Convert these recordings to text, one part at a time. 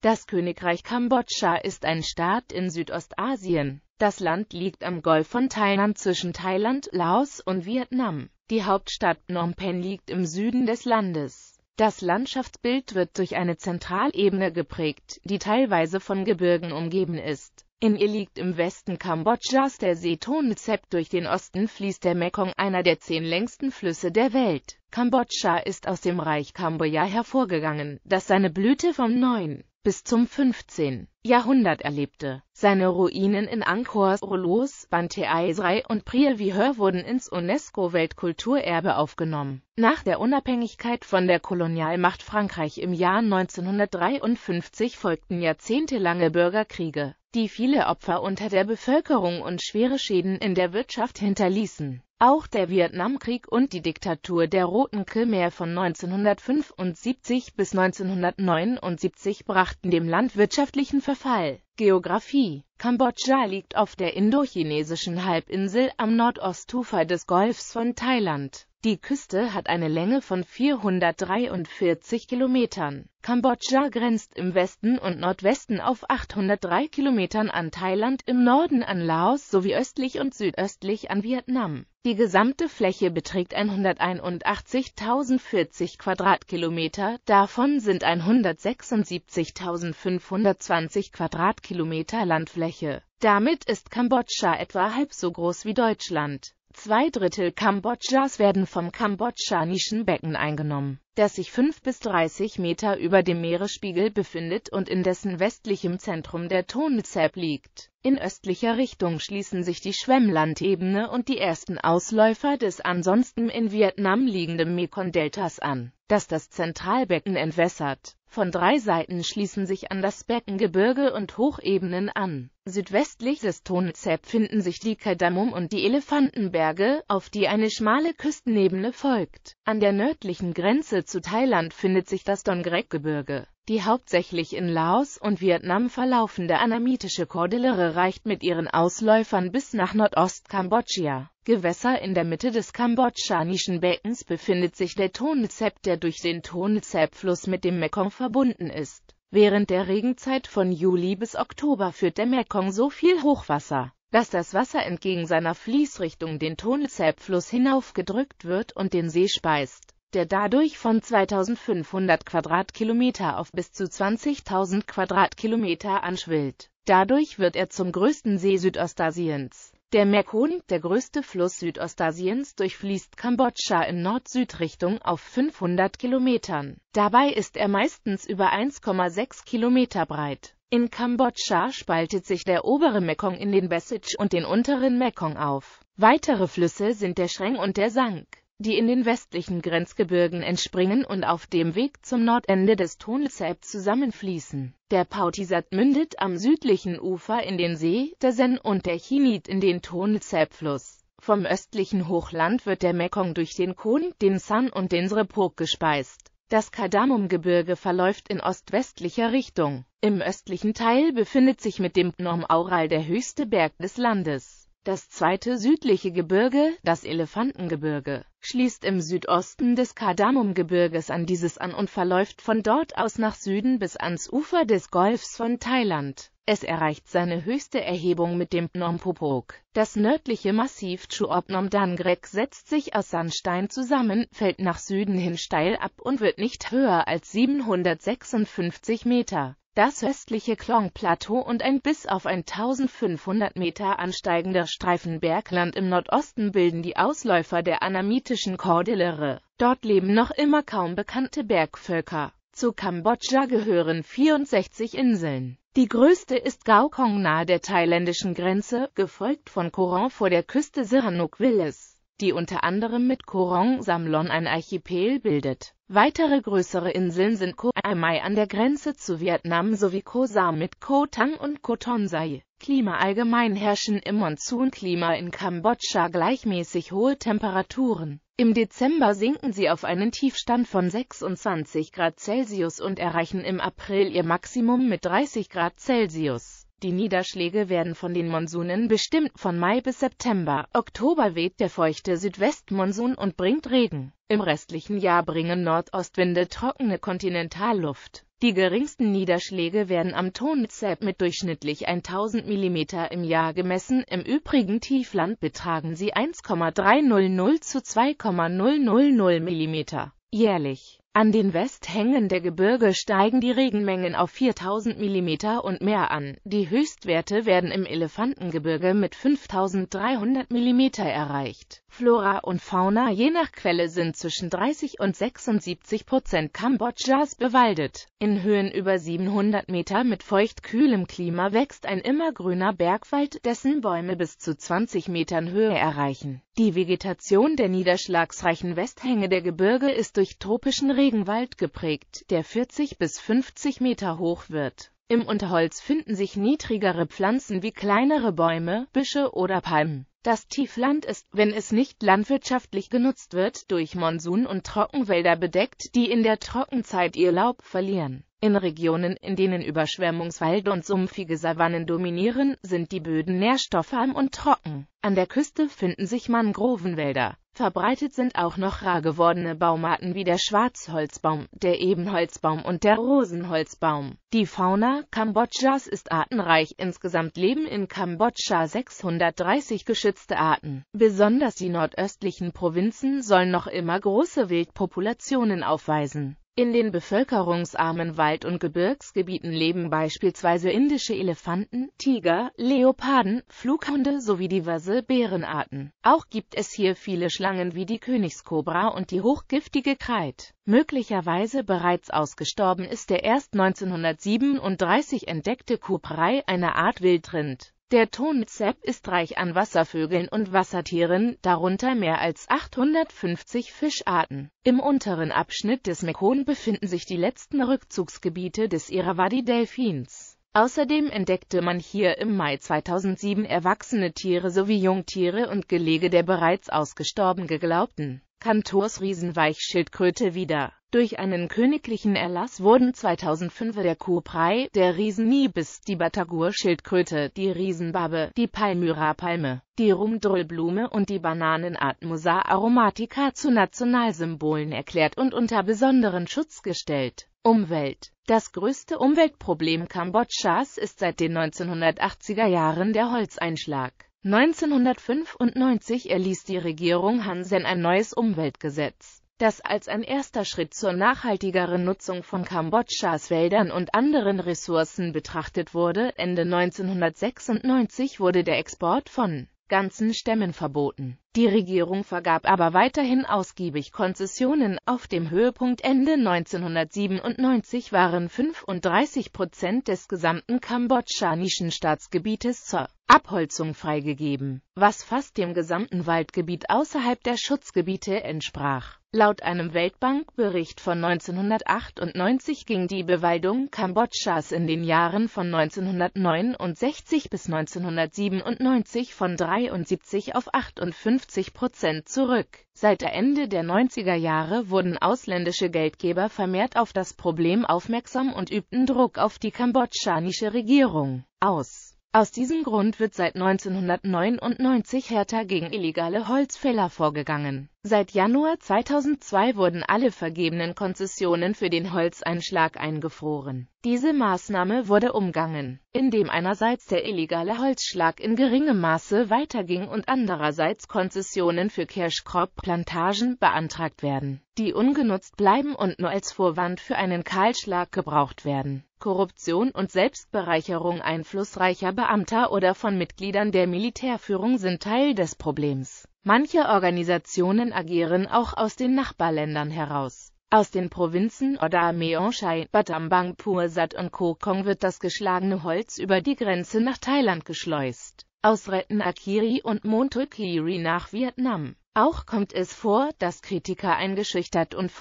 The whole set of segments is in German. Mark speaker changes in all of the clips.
Speaker 1: Das Königreich Kambodscha ist ein Staat in Südostasien. Das Land liegt am Golf von Thailand zwischen Thailand, Laos und Vietnam. Die Hauptstadt Phnom Penh liegt im Süden des Landes. Das Landschaftsbild wird durch eine Zentralebene geprägt, die teilweise von Gebirgen umgeben ist. In ihr liegt im Westen Kambodschas der See Tonle Sap, durch den Osten fließt der Mekong, einer der zehn längsten Flüsse der Welt. Kambodscha ist aus dem Reich Kamboja hervorgegangen, das seine Blüte vom 9 bis zum 15. Jahrhundert erlebte seine Ruinen in Angkor, Rolos, Banteay Srai und Priel Vihör wurden ins UNESCO-Weltkulturerbe aufgenommen. Nach der Unabhängigkeit von der Kolonialmacht Frankreich im Jahr 1953 folgten jahrzehntelange Bürgerkriege, die viele Opfer unter der Bevölkerung und schwere Schäden in der Wirtschaft hinterließen. Auch der Vietnamkrieg und die Diktatur der Roten Khmer von 1975 bis 1979 brachten dem Land wirtschaftlichen Verfall. Geografie Kambodscha liegt auf der indochinesischen Halbinsel am Nordostufer des Golfs von Thailand. Die Küste hat eine Länge von 443 Kilometern. Kambodscha grenzt im Westen und Nordwesten auf 803 Kilometern an Thailand, im Norden an Laos sowie östlich und südöstlich an Vietnam. Die gesamte Fläche beträgt 181.040 Quadratkilometer, davon sind 176.520 Quadratkilometer Landfläche. Damit ist Kambodscha etwa halb so groß wie Deutschland. Zwei Drittel Kambodschas werden vom kambodschanischen Becken eingenommen, das sich 5 bis 30 Meter über dem Meeresspiegel befindet und in dessen westlichem Zentrum der Tonle Sap liegt. In östlicher Richtung schließen sich die Schwemmlandebene und die ersten Ausläufer des ansonsten in Vietnam liegenden Mekong-Deltas an, das das Zentralbecken entwässert von drei Seiten schließen sich an das Becken Gebirge und Hochebenen an. Südwestlich des Tonzep finden sich die Kadamum und die Elefantenberge, auf die eine schmale Küstenebene folgt. An der nördlichen Grenze zu Thailand findet sich das Dongrek-Gebirge. Die hauptsächlich in Laos und Vietnam verlaufende anamitische Kordillere reicht mit ihren Ausläufern bis nach Nordost-Kambodscha. Gewässer in der Mitte des kambodschanischen Beckens befindet sich der Tonle der durch den Tonle fluss mit dem Mekong verbunden ist. Während der Regenzeit von Juli bis Oktober führt der Mekong so viel Hochwasser, dass das Wasser entgegen seiner Fließrichtung den Tonle fluss hinaufgedrückt wird und den See speist der dadurch von 2500 Quadratkilometer auf bis zu 20.000 Quadratkilometer anschwillt. Dadurch wird er zum größten See Südostasiens. Der Mekong, der größte Fluss Südostasiens, durchfließt Kambodscha in Nord-Süd-Richtung auf 500 Kilometern. Dabei ist er meistens über 1,6 Kilometer breit. In Kambodscha spaltet sich der obere Mekong in den Besich und den unteren Mekong auf. Weitere Flüsse sind der Schreng und der Sank die in den westlichen Grenzgebirgen entspringen und auf dem Weg zum Nordende des Tonlsap zusammenfließen. Der Pautisat mündet am südlichen Ufer in den See, der Sen und der Chinit in den Tonlsap-Fluss. Vom östlichen Hochland wird der Mekong durch den Kohn, den San und den Srepok gespeist. Das Kardamumgebirge verläuft in ostwestlicher Richtung. Im östlichen Teil befindet sich mit dem Phnom Aural der höchste Berg des Landes. Das zweite südliche Gebirge, das Elefantengebirge, schließt im Südosten des Kardamumgebirges an dieses an und verläuft von dort aus nach Süden bis ans Ufer des Golfs von Thailand. Es erreicht seine höchste Erhebung mit dem Phnom Popok. Das nördliche Massiv Chuop Phnom Dangrek setzt sich aus Sandstein zusammen, fällt nach Süden hin steil ab und wird nicht höher als 756 Meter. Das östliche Klong-Plateau und ein bis auf 1500 Meter ansteigender Streifen Bergland im Nordosten bilden die Ausläufer der anamitischen Kordillere. Dort leben noch immer kaum bekannte Bergvölker. Zu Kambodscha gehören 64 Inseln. Die größte ist Gaokong nahe der thailändischen Grenze, gefolgt von Koran vor der Küste Sihanoukvilles die unter anderem mit Korong Samlon ein Archipel bildet. Weitere größere Inseln sind Koh Mai an der Grenze zu Vietnam sowie Koh Sam mit Koh Tang und Koh Tonsai. Klima Allgemein herrschen im Monsunklima in Kambodscha gleichmäßig hohe Temperaturen. Im Dezember sinken sie auf einen Tiefstand von 26 Grad Celsius und erreichen im April ihr Maximum mit 30 Grad Celsius. Die Niederschläge werden von den Monsunen bestimmt von Mai bis September. Oktober weht der feuchte Südwestmonsun und bringt Regen. Im restlichen Jahr bringen Nordostwinde trockene Kontinentalluft. Die geringsten Niederschläge werden am Tonzap mit durchschnittlich 1000 mm im Jahr gemessen, im übrigen Tiefland betragen sie 1,300 zu 2,000 mm jährlich. An den Westhängen der Gebirge steigen die Regenmengen auf 4000 mm und mehr an. Die Höchstwerte werden im Elefantengebirge mit 5300 mm erreicht Flora und Fauna je nach Quelle sind zwischen 30 und 76 Prozent Kambodschas bewaldet. In Höhen über 700 Meter mit feucht-kühlem Klima wächst ein immergrüner Bergwald, dessen Bäume bis zu 20 Metern Höhe erreichen. Die Vegetation der niederschlagsreichen Westhänge der Gebirge ist durch tropischen Regenwald geprägt, der 40 bis 50 Meter hoch wird. Im Unterholz finden sich niedrigere Pflanzen wie kleinere Bäume, Büsche oder Palmen. Das Tiefland ist, wenn es nicht landwirtschaftlich genutzt wird, durch Monsun- und Trockenwälder bedeckt, die in der Trockenzeit ihr Laub verlieren. In Regionen, in denen Überschwemmungswälder und sumpfige Savannen dominieren, sind die Böden nährstoffarm und trocken. An der Küste finden sich Mangrovenwälder. Verbreitet sind auch noch rar gewordene Baumarten wie der Schwarzholzbaum, der Ebenholzbaum und der Rosenholzbaum. Die Fauna Kambodschas ist artenreich. Insgesamt leben in Kambodscha 630 geschützte Arten. Besonders die nordöstlichen Provinzen sollen noch immer große Wildpopulationen aufweisen. In den bevölkerungsarmen Wald- und Gebirgsgebieten leben beispielsweise indische Elefanten, Tiger, Leoparden, Flughunde sowie diverse Bärenarten. Auch gibt es hier viele Schlangen wie die Königskobra und die hochgiftige Kreid. Möglicherweise bereits ausgestorben ist der erst 1937 entdeckte Kuprei, eine Art Wildrind. Der Tonsepp ist reich an Wasservögeln und Wassertieren, darunter mehr als 850 Fischarten. Im unteren Abschnitt des Mekon befinden sich die letzten Rückzugsgebiete des Irrawaddy-Delfins. Außerdem entdeckte man hier im Mai 2007 erwachsene Tiere sowie Jungtiere und Gelege der bereits ausgestorben geglaubten Kantors Riesenweichschildkröte wieder. Durch einen königlichen Erlass wurden 2005 der Kuhbrei, der Riesennibis, die Batagur-Schildkröte, die Riesenbabbe, die Palmyra-Palme, die Rumdrüllblume und die Bananenart Musa aromatica zu Nationalsymbolen erklärt und unter besonderen Schutz gestellt. Umwelt Das größte Umweltproblem Kambodschas ist seit den 1980er Jahren der Holzeinschlag. 1995 erließ die Regierung Hansen ein neues Umweltgesetz, das als ein erster Schritt zur nachhaltigeren Nutzung von Kambodschas Wäldern und anderen Ressourcen betrachtet wurde. Ende 1996 wurde der Export von ganzen Stämmen verboten. Die Regierung vergab aber weiterhin ausgiebig Konzessionen. Auf dem Höhepunkt Ende 1997 waren 35 Prozent des gesamten Kambodscha-Nischenstaatsgebietes zur Abholzung freigegeben, was fast dem gesamten Waldgebiet außerhalb der Schutzgebiete entsprach. Laut einem Weltbankbericht von 1998 ging die Bewaldung Kambodschas in den Jahren von 1969 bis 1997 von 73 auf 58 Prozent zurück. Seit der Ende der 90er Jahre wurden ausländische Geldgeber vermehrt auf das Problem aufmerksam und übten Druck auf die kambodschanische Regierung aus aus diesem Grund wird seit 1999 härter gegen illegale Holzfäller vorgegangen Seit Januar 2002 wurden alle vergebenen Konzessionen für den Holzeinschlag eingefroren. Diese Maßnahme wurde umgangen, indem einerseits der illegale Holzschlag in geringem Maße weiterging und andererseits Konzessionen für Kirschkropp-Plantagen beantragt werden, die ungenutzt bleiben und nur als Vorwand für einen Kahlschlag gebraucht werden. Korruption und Selbstbereicherung einflussreicher Beamter oder von Mitgliedern der Militärführung sind Teil des Problems. Manche Organisationen agieren auch aus den Nachbarländern heraus. Aus den Provinzen Oda, Meonghai, Battambang, Pursat und Kokong wird das geschlagene Holz über die Grenze nach Thailand geschleust, aus Retten Akiri und Montulkiri nach Vietnam. Auch kommt es vor, dass Kritiker eingeschüchtert und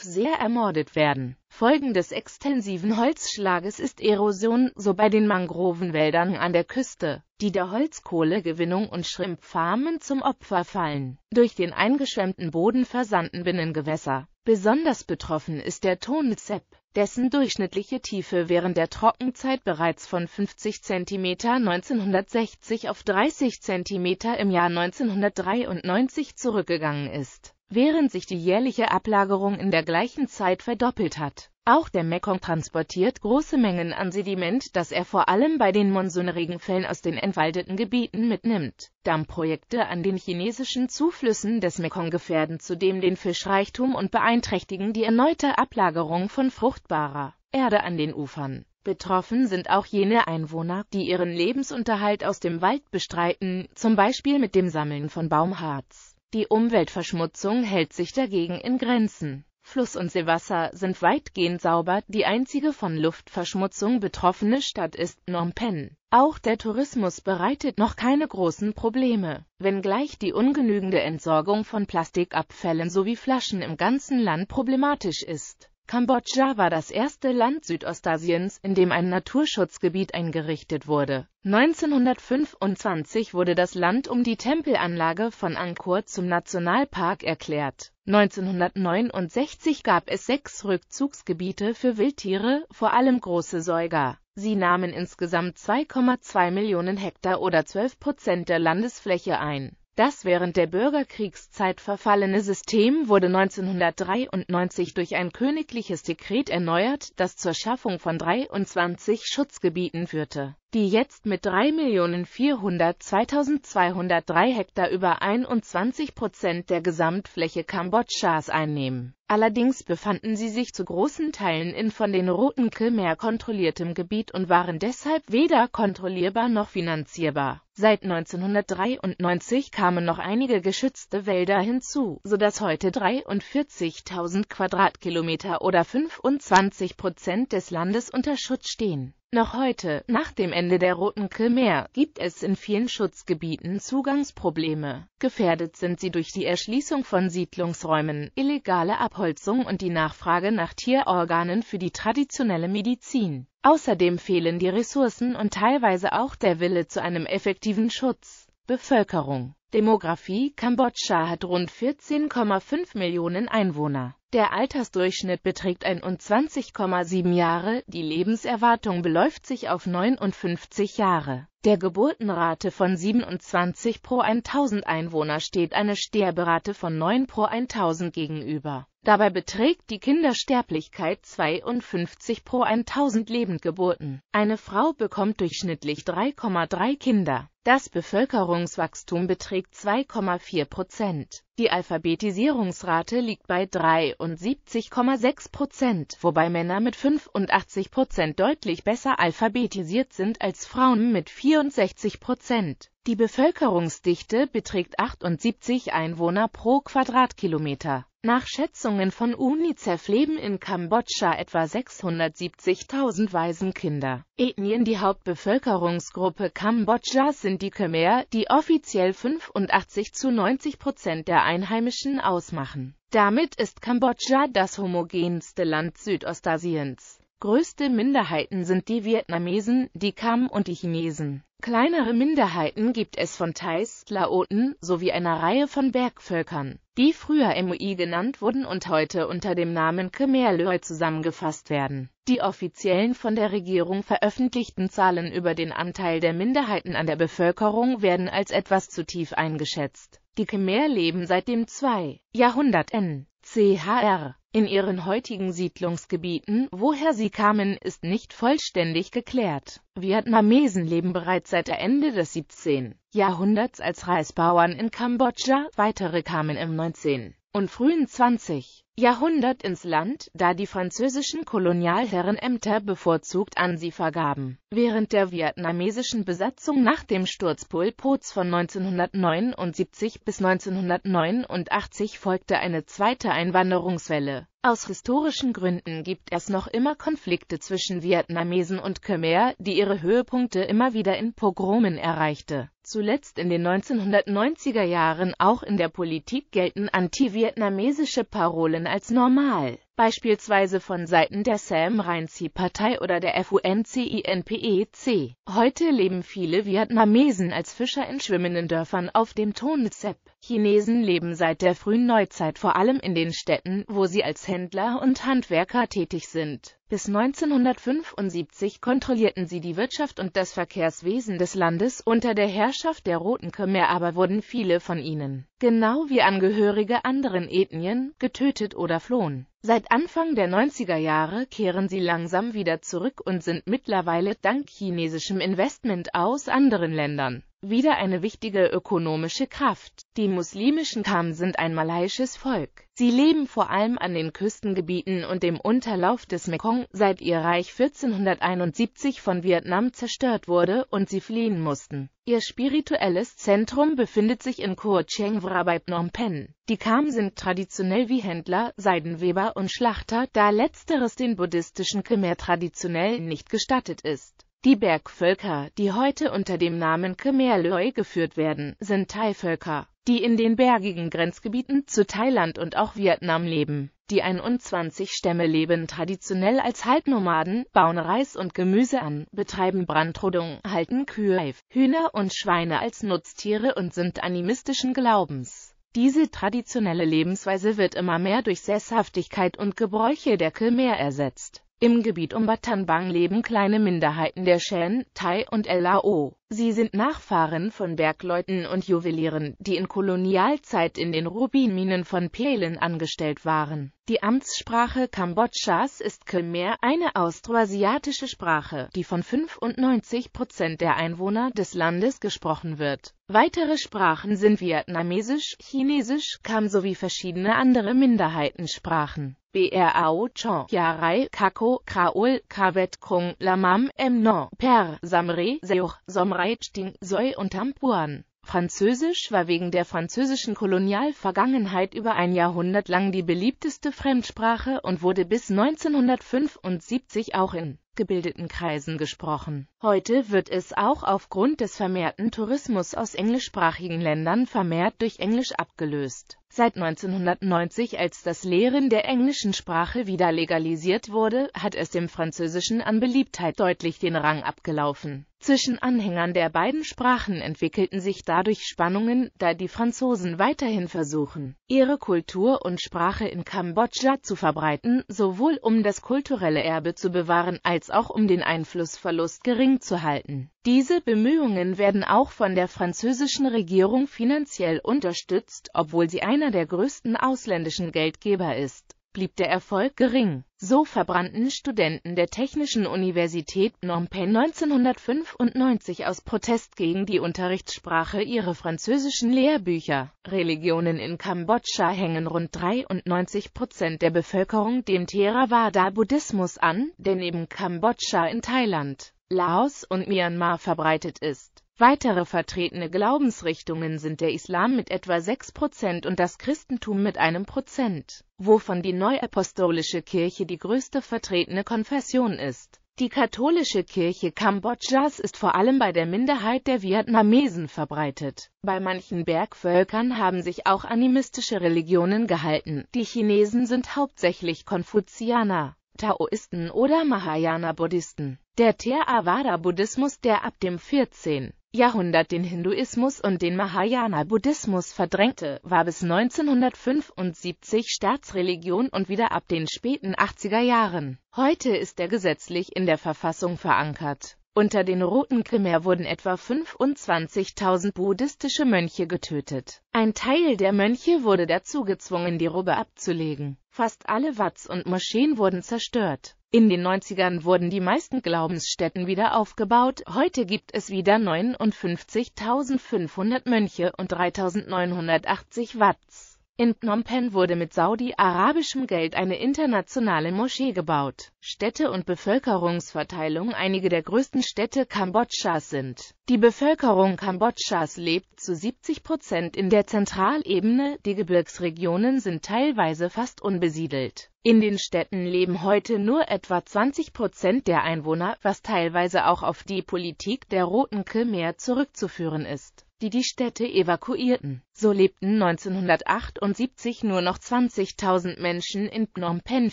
Speaker 1: sehr ermordet werden. Folgen des extensiven Holzschlages ist Erosion, so bei den Mangrovenwäldern an der Küste, die der Holzkohlegewinnung und Schrimpfarmen zum Opfer fallen. Durch den eingeschwemmten Boden versandten Binnengewässer. Besonders betroffen ist der Tonnezepp dessen durchschnittliche Tiefe während der Trockenzeit bereits von 50 cm 1960 auf 30 cm im Jahr 1993 zurückgegangen ist, während sich die jährliche Ablagerung in der gleichen Zeit verdoppelt hat auch der Mekong transportiert große Mengen an Sediment, das er vor allem bei den Monsunregenfällen aus den entwaldeten Gebieten mitnimmt. Dammprojekte an den chinesischen Zuflüssen des Mekong gefährden zudem den Fischreichtum und beeinträchtigen die erneute Ablagerung von fruchtbarer Erde an den Ufern. Betroffen sind auch jene Einwohner, die ihren Lebensunterhalt aus dem Wald bestreiten, zum Beispiel mit dem Sammeln von Baumharz. Die Umweltverschmutzung hält sich dagegen in Grenzen. Fluss- und Seewasser sind weitgehend sauber, die einzige von Luftverschmutzung betroffene Stadt ist Phnom Penh. Auch der Tourismus bereitet noch keine großen Probleme, wenngleich die ungenügende Entsorgung von Plastikabfällen sowie Flaschen im ganzen Land problematisch ist. Kambodscha war das erste Land Südostasiens, in dem ein Naturschutzgebiet eingerichtet wurde. 1925 wurde das Land um die Tempelanlage von Angkor zum Nationalpark erklärt. 1969 gab es sechs Rückzugsgebiete für Wildtiere, vor allem große Säuger. Sie nahmen insgesamt 2,2 Millionen Hektar oder 12 Prozent der Landesfläche ein das während der Bürgerkriegszeit verfallene System wurde 1993 durch ein königliches Dekret erneuert, das zur Schaffung von 23 Schutzgebieten führte, die jetzt mit 3.402.203 Hektar über 21 Prozent der Gesamtfläche Kambodschas einnehmen Allerdings befanden sie sich zu großen Teilen in von den Roten Khmer kontrolliertem Gebiet und waren deshalb weder kontrollierbar noch finanzierbar. Seit 1993 kamen noch einige geschützte Wälder hinzu, sodass heute 43.000 Quadratkilometer oder 25 Prozent des Landes unter Schutz stehen noch heute, nach dem Ende der Roten Khmer, gibt es in vielen Schutzgebieten Zugangsprobleme. Gefährdet sind sie durch die Erschließung von Siedlungsräumen, illegale Abholzung und die Nachfrage nach Tierorganen für die traditionelle Medizin. Außerdem fehlen die Ressourcen und teilweise auch der Wille zu einem effektiven Schutz. Bevölkerung Demografie Kambodscha hat rund 14,5 Millionen Einwohner. Der Altersdurchschnitt beträgt 21,7 Jahre, die Lebenserwartung beläuft sich auf 59 Jahre. Der Geburtenrate von 27 pro 1000 Einwohner steht eine Sterberate von 9 pro 1000 gegenüber. Dabei beträgt die Kindersterblichkeit 52 pro 1000 Lebendgeburten. Eine Frau bekommt durchschnittlich 3,3 Kinder. Das Bevölkerungswachstum beträgt 2,4 Prozent. Die Alphabetisierungsrate liegt bei 73,6 Prozent, wobei Männer mit 85 Prozent deutlich besser alphabetisiert sind als Frauen mit 64 Prozent. Die Bevölkerungsdichte beträgt 78 Einwohner pro Quadratkilometer. Nach Schätzungen von UNICEF leben in Kambodscha etwa 670.000 Waisenkinder. Ethnien Die Hauptbevölkerungsgruppe Kambodschas sind die Khmer, die offiziell 85 zu 90 Prozent der Einheimischen ausmachen. Damit ist Kambodscha das homogenste Land Südostasiens. Größte Minderheiten sind die Vietnamesen, die Kam und die Chinesen. Kleinere Minderheiten gibt es von Thais, Laoten sowie einer Reihe von Bergvölkern, die früher MOI genannt wurden und heute unter dem Namen Khmer Loi zusammengefasst werden. Die offiziellen von der Regierung veröffentlichten Zahlen über den Anteil der Minderheiten an der Bevölkerung werden als etwas zu tief eingeschätzt. Die Khmer leben seit dem 2. Jahrhundert N chr. in ihren heutigen Siedlungsgebieten, woher sie kamen, ist nicht vollständig geklärt. Vietnamesen leben bereits seit der Ende des 17. Jahrhunderts als Reisbauern in Kambodscha, weitere kamen im 19. und frühen 20. Jahrhundert ins Land, da die französischen Kolonialherren Ämter bevorzugt an sie vergaben. Während der vietnamesischen Besatzung nach dem Sturz Pol Pots von 1979 bis 1989 folgte eine zweite Einwanderungswelle. Aus historischen Gründen gibt es noch immer Konflikte zwischen Vietnamesen und Khmer, die ihre Höhepunkte immer wieder in Pogromen erreichte. Zuletzt in den 1990er Jahren auch in der Politik gelten anti-vietnamesische Parolen als normal beispielsweise von Seiten der Sam-Rainsy-Partei oder der FUNCINPEC. E Heute leben viele Vietnamesen als Fischer in schwimmenden Dörfern auf dem Tonle Sap. Chinesen leben seit der frühen Neuzeit vor allem in den Städten, wo sie als Händler und Handwerker tätig sind. Bis 1975 kontrollierten sie die Wirtschaft und das Verkehrswesen des Landes unter der Herrschaft der Roten Khmer aber wurden viele von ihnen, genau wie Angehörige anderen Ethnien, getötet oder flohen. Seit Anfang der 90er Jahre kehren sie langsam wieder zurück und sind mittlerweile dank chinesischem Investment aus anderen Ländern wieder eine wichtige ökonomische Kraft. Die muslimischen Kham sind ein malaiisches Volk. Sie leben vor allem an den Küstengebieten und dem Unterlauf des Mekong, seit ihr Reich 1471 von Vietnam zerstört wurde und sie fliehen mussten. Ihr spirituelles Zentrum befindet sich in Koh Cheng Vra bei Phnom Penh. Die Kham sind traditionell wie Händler, Seidenweber und Schlachter, da letzteres den buddhistischen Khmer traditionell nicht gestattet ist. Die Bergvölker, die heute unter dem Namen Khmer Khmerloi geführt werden, sind Thai-Völker, die in den bergigen Grenzgebieten zu Thailand und auch Vietnam leben. Die 21 Stämme leben traditionell als Halbnomaden, bauen Reis und Gemüse an, betreiben Brandrodung, halten Kühe, Hühner und Schweine als Nutztiere und sind animistischen Glaubens. Diese traditionelle Lebensweise wird immer mehr durch Sesshaftigkeit und Gebräuche der Khmer ersetzt. Im Gebiet um Battambang leben kleine Minderheiten der Shan, Thai und Lao. Sie sind Nachfahren von Bergleuten und Juwelieren, die in Kolonialzeit in den Rubinminen von Pelen angestellt waren. Die Amtssprache Kambodschas ist Khmer, eine austroasiatische Sprache, die von 95 Prozent der Einwohner des Landes gesprochen wird. Weitere Sprachen sind Vietnamesisch, Chinesisch, Kam sowie verschiedene andere Minderheitensprachen. BRAO Chan, Yarai, Kako, Kraul, Kavet, KUNG Lamam, Emnon, Per, Samre, Seuch, Somrei, Sting, Soi und Tampuan. Französisch war wegen der französischen Kolonialvergangenheit über ein Jahrhundert lang die beliebteste Fremdsprache und wurde bis 1975 auch in gebildeten Kreisen gesprochen. Heute wird es auch aufgrund des vermehrten Tourismus aus englischsprachigen Ländern vermehrt durch Englisch abgelöst. Seit 1990, als das Lehren der englischen Sprache wieder legalisiert wurde, hat es dem Französischen an Beliebtheit deutlich den Rang abgelaufen zwischen Anhängern der beiden Sprachen entwickelten sich dadurch Spannungen, da die Franzosen weiterhin versuchen, ihre Kultur und Sprache in Kambodscha zu verbreiten, sowohl um das kulturelle Erbe zu bewahren als auch um den Einflussverlust gering zu halten. Diese Bemühungen werden auch von der französischen Regierung finanziell unterstützt, obwohl sie einer der größten ausländischen Geldgeber ist blieb der Erfolg gering. So verbrannten Studenten der Technischen Universität Phnom Penh 1995 aus Protest gegen die Unterrichtssprache ihre französischen Lehrbücher. Religionen in Kambodscha hängen rund 93 Prozent der Bevölkerung dem Theravada-Buddhismus an, der neben Kambodscha in Thailand, Laos und Myanmar verbreitet ist. Weitere vertretene Glaubensrichtungen sind der Islam mit etwa 6% und das Christentum mit einem Prozent, wovon die Neuapostolische Kirche die größte vertretene Konfession ist. Die katholische Kirche Kambodschas ist vor allem bei der Minderheit der Vietnamesen verbreitet. Bei manchen Bergvölkern haben sich auch animistische Religionen gehalten. Die Chinesen sind hauptsächlich Konfuzianer, Taoisten oder Mahayana-Buddhisten. Der Theravada-Buddhismus, der ab dem 14. Jahrhundert den Hinduismus und den Mahayana-Buddhismus verdrängte, war bis 1975 Staatsreligion und wieder ab den späten 80er Jahren. Heute ist er gesetzlich in der Verfassung verankert. Unter den Roten Khmer wurden etwa 25.000 buddhistische Mönche getötet. Ein Teil der Mönche wurde dazu gezwungen, die Robe abzulegen. Fast alle Watts und Moscheen wurden zerstört. In den 90ern wurden die meisten Glaubensstätten wieder aufgebaut, heute gibt es wieder 59.500 Mönche und 3.980 Watts. In Phnom Penh wurde mit saudi-arabischem Geld eine internationale Moschee gebaut. Städte und Bevölkerungsverteilung Einige der größten Städte Kambodschas sind. Die Bevölkerung Kambodschas lebt zu 70 Prozent in der Zentralebene, die Gebirgsregionen sind teilweise fast unbesiedelt. In den Städten leben heute nur etwa 20 Prozent der Einwohner, was teilweise auch auf die Politik der Roten Khmer zurückzuführen ist die die Städte evakuierten. So lebten 1978 nur noch 20.000 Menschen in Phnom Penh,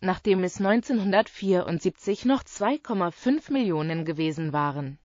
Speaker 1: nachdem es 1974 noch 2,5 Millionen gewesen waren